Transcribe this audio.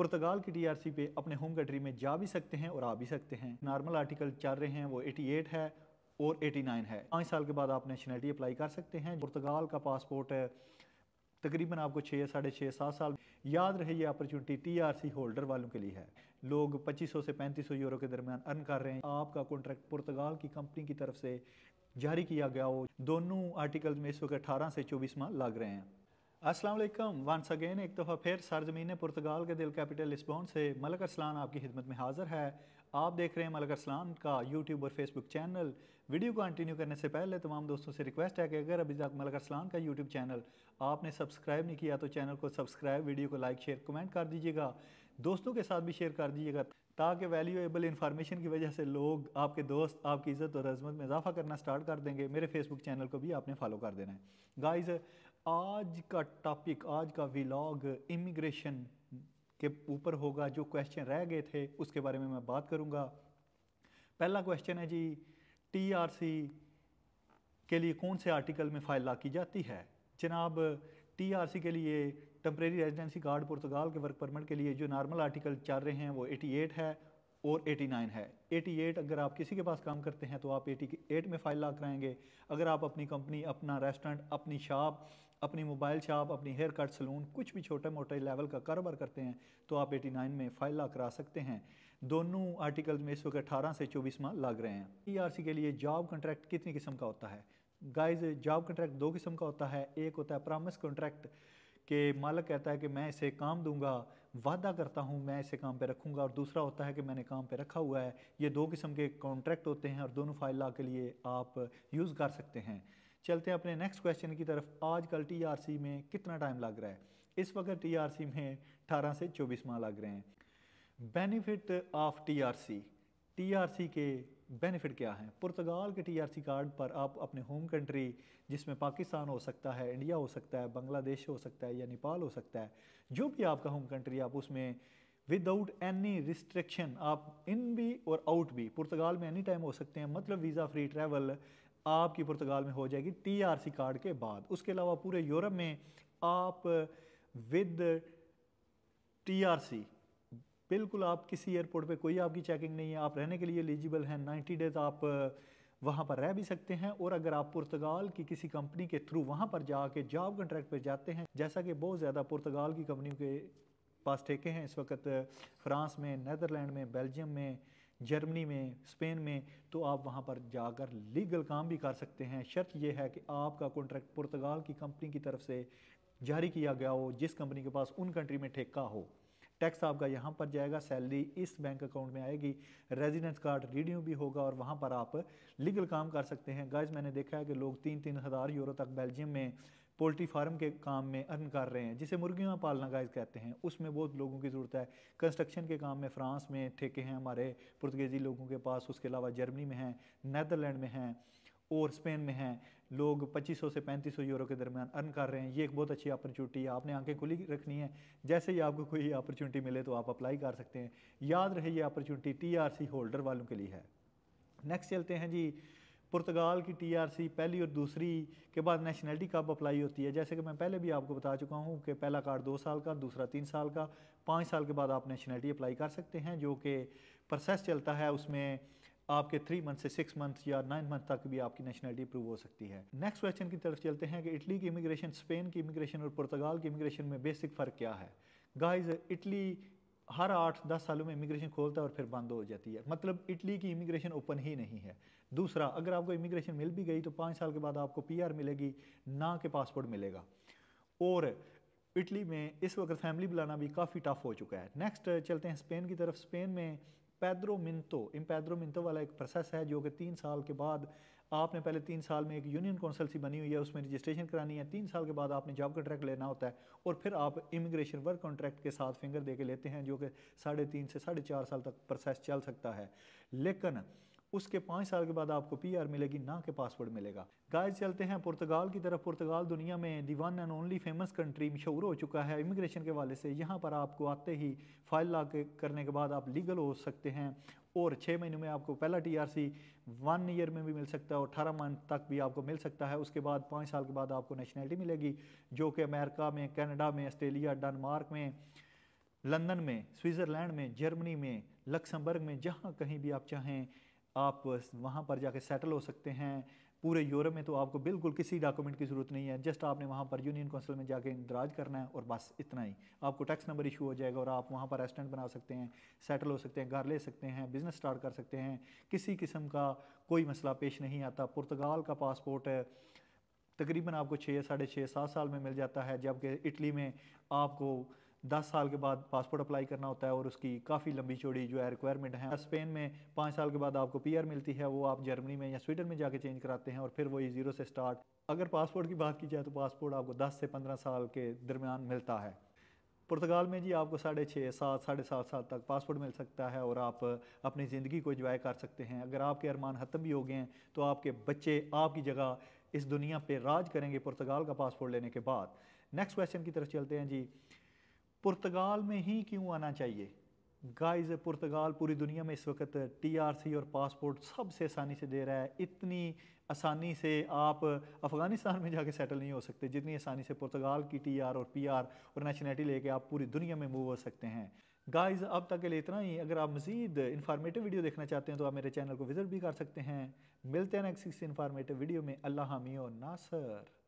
पुर्तगाल की टीआरसी पे अपने होम कंट्री में जा भी सकते हैं और आ भी सकते हैं नॉर्मल आर्टिकल चल रहे हैं वो 88 है और 89 है पाँच साल के बाद आप नेशनलिटी अप्लाई कर सकते हैं पुर्तगाल का पासपोर्ट तकरीबन आपको छः साढ़े छः सात साल याद रहे ये अपॉर्चुनिटी टीआरसी होल्डर वालों के लिए है लोग 2500 से 3500 यूरो के दरमियान अर्न कर रहे हैं आपका कॉन्ट्रैक्ट पुर्तगाल की कंपनी की तरफ से जारी किया गया हो दोनों आर्टिकल में इस वक्त अठारह से चौबीस माह लग रहे हैं अस्सलाम वालेकुम वंस अगेन एक दफ़ा फिर सरजमीन पुर्तगाल के दिल कैपिटल लिस्बोन से मलक अरसलान आपकी खिदमत में हाज़िर है आप देख रहे हैं मलक अरसलान का यूट्यूब और फेसबुक चैनल वीडियो को कंटिन्यू करने से पहले तमाम दोस्तों से रिक्वेस्ट है कि अगर अभी तक मलक अरसलान का यूट्यूब चैनल आपने सब्सक्राइब नहीं किया तो चैनल को सब्सक्राइब वीडियो को लाइक शेयर कमेंट कर दीजिएगा दोस्तों के साथ भी शेयर कर दीजिएगा ताकि वैल्यूएबल इन्फॉर्मेशन की वजह से लोग आपके दोस्त आपकी इज़्ज़त और अजमत में इजाफा करना स्टार्ट कर देंगे मेरे फेसबुक चैनल को भी आपने फॉलो कर देना है गाइज़ आज का टॉपिक आज का विलॉग इमिग्रेशन के ऊपर होगा जो क्वेश्चन रह गए थे उसके बारे में मैं बात करूंगा पहला क्वेश्चन है जी टीआरसी के लिए कौन से आर्टिकल में फाइल ला की जाती है जनाब टीआरसी के लिए टम्प्रेरी रेजिडेंसी कार्ड पुर्तगाल के वर्क परमिट के लिए जो नॉर्मल आर्टिकल चल रहे हैं वो 88 है और 89 है 88 अगर आप किसी के पास काम करते हैं तो आप 88 में फाइल ला कराएंगे अगर आप अपनी कंपनी अपना रेस्टोरेंट अपनी शॉप अपनी मोबाइल शॉप अपनी हेयर कट सलून कुछ भी छोटे मोटे लेवल का कारोबार करते हैं तो आप 89 में फाइल ला करा सकते हैं दोनों आर्टिकल्स में इस वक्त अठारह से चौबीस माह लग रहे हैं ई e के लिए जॉब कॉन्ट्रैक्ट कितनी किस्म का होता है गाइज जॉब कॉन्ट्रैक्ट दो किस्म का होता है एक होता है प्रामस कॉन्ट्रैक्ट के मालक कहता है कि मैं इसे काम दूंगा वादा करता हूँ मैं इसे काम पे रखूँगा और दूसरा होता है कि मैंने काम पे रखा हुआ है ये दो किस्म के कॉन्ट्रैक्ट होते हैं और दोनों फाइल के लिए आप यूज़ कर सकते हैं चलते हैं अपने नेक्स्ट क्वेश्चन की तरफ आजकल टीआरसी में कितना टाइम लग रहा है इस वक्त टीआरसी में 18 से 24 माह लग रहे हैं बेनिफिट ऑफ टीआरसी टीआरसी के बेनिफिट क्या है पुर्तगाल के टीआरसी कार्ड पर आप अपने होम कंट्री जिसमें पाकिस्तान हो सकता है इंडिया हो सकता है बांग्लादेश हो सकता है या नेपाल हो सकता है जो भी आपका होम कंट्री आप उसमें विदाउट एनी रिस्ट्रिक्शन आप इन भी और आउट भी पुर्तगाल में एनी टाइम हो सकते हैं मतलब वीज़ा फ्री ट्रैवल आपकी पुर्तगाल में हो जाएगी टीआरसी कार्ड के बाद उसके अलावा पूरे यूरोप में आप विद टीआरसी बिल्कुल आप किसी एयरपोर्ट पे कोई आपकी चेकिंग नहीं है आप रहने के लिए एलिजिबल हैं 90 डेज आप वहाँ पर रह भी सकते हैं और अगर आप पुर्तगाल की किसी कंपनी के थ्रू वहाँ पर जाके जॉब कंट्रैक्ट पर जाते हैं जैसा कि बहुत ज़्यादा पुर्तगाल की कंपनियों के पास ठेके हैं इस वक्त फ्रांस में नदरलैंड में बेल्जियम में जर्मनी में स्पेन में तो आप वहाँ पर जाकर लीगल काम भी कर सकते हैं शर्त यह है कि आपका कॉन्ट्रैक्ट पुर्तगाल की कंपनी की तरफ से जारी किया गया हो जिस कंपनी के पास उन कंट्री में ठेका हो टैक्स आपका यहाँ पर जाएगा सैलरी इस बैंक अकाउंट में आएगी रेजिडेंस कार्ड रीडिंग भी होगा और वहाँ पर आप लीगल काम कर सकते हैं गाइज मैंने देखा है कि लोग तीन तीन हज़ार यूरो तक बेल्जियम में पोल्ट्री फार्म के काम में अर्न कर रहे हैं जिसे मुर्गियाँ पालना गाइज कहते हैं उसमें बहुत लोगों की ज़रूरत है कंस्ट्रक्शन के काम में फ़्रांस में ठेके हैं हमारे पुर्तगेजी लोगों के पास उसके अलावा जर्मनी में हैं नैदरलैंड में हैं और स्पेन में हैं लोग 2500 से 3500 यूरो के दरमियान अर्न कर रहे हैं ये एक बहुत अच्छी अपॉर्चुनिटी है आपने आंखें खुली रखनी है जैसे ही आपको कोई अपॉर्चुनिटी मिले तो आप अप्लाई कर सकते हैं याद रहे ये अपॉर्चुनिटी टी होल्डर वालों के लिए है नेक्स्ट चलते हैं जी पुर्तगाल की टी पहली और दूसरी के बाद नेशनलिटी कब अप्लाई होती है जैसे कि मैं पहले भी आपको बता चुका हूँ कि पहला कार्ड दो साल का दूसरा तीन साल का पाँच साल के बाद आप नेशनलिटी अप्लाई कर सकते हैं जो कि प्रोसेस चलता है उसमें आपके थ्री मंथ से सिक्स मंथ या नाइन मंथ तक भी आपकी नेशनलिटी प्रूव हो सकती है नेक्स्ट क्वेश्चन की तरफ चलते हैं कि इटली की इमिग्रेशन स्पेन की इमिग्रेशन और पुर्तगाल की इमिग्रेशन में बेसिक फ़र्क क्या है गाइज इटली हर आठ दस सालों में इमिग्रेशन खोलता है और फिर बंद हो जाती है मतलब इटली की इमिग्रेशन ओपन ही नहीं है दूसरा अगर आपको इमिग्रेशन मिल भी गई तो पाँच साल के बाद आपको पी मिलेगी ना के पासपोर्ट मिलेगा और इटली में इस वक्त फैमिली बुलाना भी काफ़ी टफ हो चुका है नेक्स्ट चलते हैं स्पेन की तरफ स्पेन में पैद्रोमिंतो मिनतो वाला एक प्रोसेस है जो कि तीन साल के बाद आपने पहले तीन साल में एक यूनियन सी बनी हुई है उसमें रजिस्ट्रेशन करानी है तीन साल के बाद आपने जॉब कॉन्ट्रैक्ट लेना होता है और फिर आप इमिग्रेशन वर्क कॉन्ट्रैक्ट के साथ फिंगर दे के लेते हैं जो कि साढ़े तीन से साढ़े चार साल तक प्रोसेस चल सकता है लेकिन उसके पाँच साल के बाद आपको पी आर मिलेगी ना के पासवर्ड मिलेगा गाय चलते हैं पुर्तगाल की तरफ पुर्तगाल दुनिया में the one and only famous country मशहूर हो चुका है इमिग्रेशन के वाले से यहाँ पर आपको आते ही फाइल ला के करने के बाद आप लीगल हो सकते हैं और छः महीने में आपको पहला टीआरसी वन ईयर में भी मिल सकता है और अठारह मंथ तक भी आपको मिल सकता है उसके बाद पाँच साल के बाद आपको नेशनैलिटी मिलेगी जो कि अमेरिका में कैनेडा में ऑस्ट्रेलिया डनमार्क में लंदन में स्विट्ज़रलैंड में जर्मनी में लक्समबर्ग में जहाँ कहीं भी आप चाहें आप वहाँ पर जाके सेटल हो सकते हैं पूरे यूरोप में तो आपको बिल्कुल किसी डॉक्यूमेंट की ज़रूरत नहीं है जस्ट आपने वहाँ पर यूनियन काउंसिल में जाके इंदराज करना है और बस इतना ही आपको टैक्स नंबर इशू हो जाएगा और आप वहाँ पर रेस्टोरेंट बना सकते हैं सेटल हो सकते हैं घर ले सकते हैं बिज़नेस स्टार्ट कर सकते हैं किसी किस्म का कोई मसला पेश नहीं आता पुर्तगाल का पासपोर्ट तकरीबन आपको छः साढ़े छः सात साल में मिल जाता है जबकि इटली में आपको दस साल के बाद पासपोर्ट अप्लाई करना होता है और उसकी काफ़ी लंबी चौड़ी जो है रिक्वायरमेंट है स्पेन में पाँच साल के बाद आपको पी मिलती है वो आप जर्मनी में या स्वीडन में जाके चेंज कराते हैं और फिर वही ज़ीरो से स्टार्ट अगर पासपोर्ट की बात की जाए तो पासपोर्ट आपको दस से पंद्रह साल के दरमियान मिलता है पुर्तगाल में जी आपको साढ़े छः सात साढ़े सात साल तक पासपोर्ट मिल सकता है और आप अपनी ज़िंदगी को इंजॉय कर सकते हैं अगर आपके अरमान ख़त्म भी हो गए हैं तो आपके बच्चे आपकी जगह इस दुनिया पे राज करेंगे पुर्तगाल का पासपोर्ट लेने के बाद नेक्स्ट क्वेश्चन की तरफ चलते हैं जी पुर्तगाल में ही क्यों आना चाहिए गाइज पुर्तगाल पूरी दुनिया में इस वक्त टीआरसी और पासपोर्ट सबसे आसानी से दे रहा है इतनी आसानी से आप अफ़गानिस्तान में जाके सेटल नहीं हो सकते जितनी आसानी से पुर्तगाल की टीआर और पीआर और नेशनैलिटी लेके आप पूरी दुनिया में मूव हो सकते हैं गाइज अब तक के लिए इतना ही अगर आप मजीद इन्फॉर्मेटिव वीडियो देखना चाहते हैं तो आप मेरे चैनल को विजिट भी कर सकते हैं मिलते हैं नेक्स्ट इस इन्फॉर्मेटिव वीडियो में अल्लाह हामी और नासर